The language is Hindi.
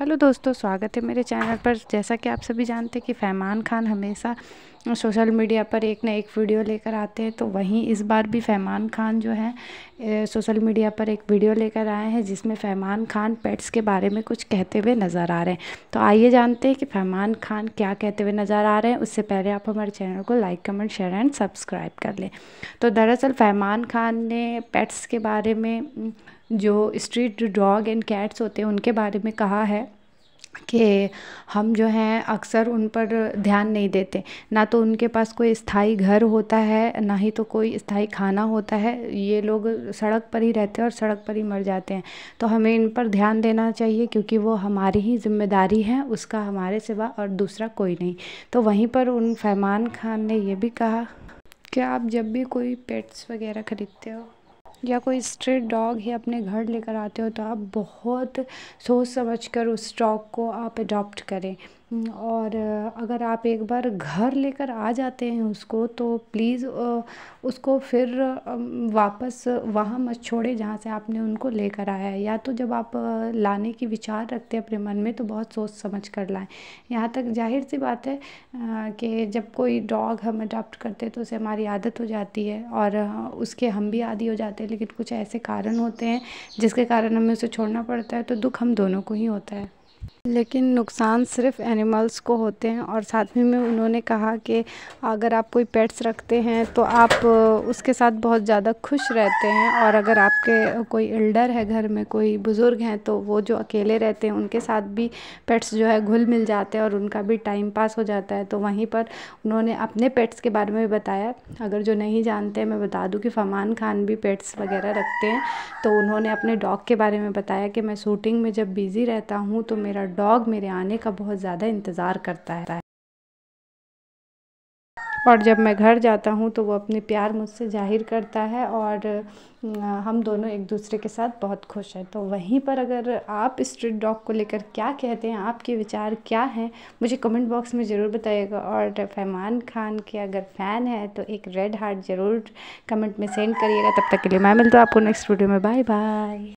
हेलो दोस्तों स्वागत है मेरे चैनल पर जैसा कि आप सभी जानते हैं कि फैमान खान हमेशा सोशल मीडिया पर एक ना एक वीडियो लेकर आते हैं तो वहीं इस बार भी फैमान खान जो है सोशल मीडिया पर एक वीडियो लेकर आए हैं जिसमें फैमान खान पेट्स के बारे में कुछ कहते हुए नज़र आ रहे हैं तो आइए जानते हैं कि फैमान खान क्या कहते हुए नज़र आ रहे हैं उससे पहले आप हमारे चैनल को like comment share and subscribe कर लें तो दरअसल फैमान खान ने पेट्स के बारे में जो स्ट्रीट डॉग एंड कैट्स होते हैं उनके बारे में कहा है कि हम जो हैं अक्सर उन पर ध्यान नहीं देते ना तो उनके पास कोई स्थाई घर होता है ना ही तो कोई स्थाई खाना होता है ये लोग सड़क पर ही रहते हैं और सड़क पर ही मर जाते हैं तो हमें इन पर ध्यान देना चाहिए क्योंकि वो हमारी ही जिम्मेदारी है उसका हमारे सिवा और दूसरा कोई नहीं तो वहीं पर उन फैमान खान ने ये भी कहा कि आप जब भी कोई पेट्स वगैरह ख़रीदते हो या कोई स्ट्रीट डॉग ही अपने घर लेकर आते हो तो आप बहुत सोच समझ कर उस डॉग को आप अडॉप्ट करें और अगर आप एक बार घर लेकर आ जाते हैं उसको तो प्लीज़ उसको फिर वापस वहाँ मत छोड़े जहाँ से आपने उनको लेकर आया है या तो जब आप लाने की विचार रखते हैं अपने मन में तो बहुत सोच समझ कर लाएं यहाँ तक जाहिर सी बात है कि जब कोई डॉग हम अडॉप्ट करते हैं तो उसे हमारी आदत हो जाती है और उसके हम भी आदि हो जाते हैं लेकिन कुछ ऐसे कारण होते हैं जिसके कारण हमें उसे छोड़ना पड़ता है तो दुख हम दोनों को ही होता है लेकिन नुकसान सिर्फ एनिमल्स को होते हैं और साथ ही में उन्होंने कहा कि अगर आप कोई पेट्स रखते हैं तो आप उसके साथ बहुत ज़्यादा खुश रहते हैं और अगर आपके कोई एल्डर है घर में कोई बुज़ुर्ग हैं तो वो जो अकेले रहते हैं उनके साथ भी पेट्स जो है घुल मिल जाते हैं और उनका भी टाइम पास हो जाता है तो वहीं पर उन्होंने अपने पेट्स के बारे में भी बताया अगर जो नहीं जानते मैं बता दूँ कि फमान खान भी पेट्स वगैरह रखते हैं तो उन्होंने अपने डॉग के बारे में बताया कि मैं शूटिंग में जब बिज़ी रहता हूँ तो मेरा डॉग मेरे आने का बहुत ज़्यादा इंतज़ार करता है और जब मैं घर जाता हूँ तो वो अपने प्यार मुझसे जाहिर करता है और हम दोनों एक दूसरे के साथ बहुत खुश हैं तो वहीं पर अगर आप स्ट्रीट डॉग को लेकर क्या कहते हैं आपके विचार क्या हैं मुझे कमेंट बॉक्स में ज़रूर बताइएगा और फैमान खान के अगर फ़ैन है तो एक रेड हार्ट ज़रूर कमेंट में सेंड करिएगा तब तक के लिए मैं मिलता हूँ आपको नेक्स्ट वीडियो में बाय बाय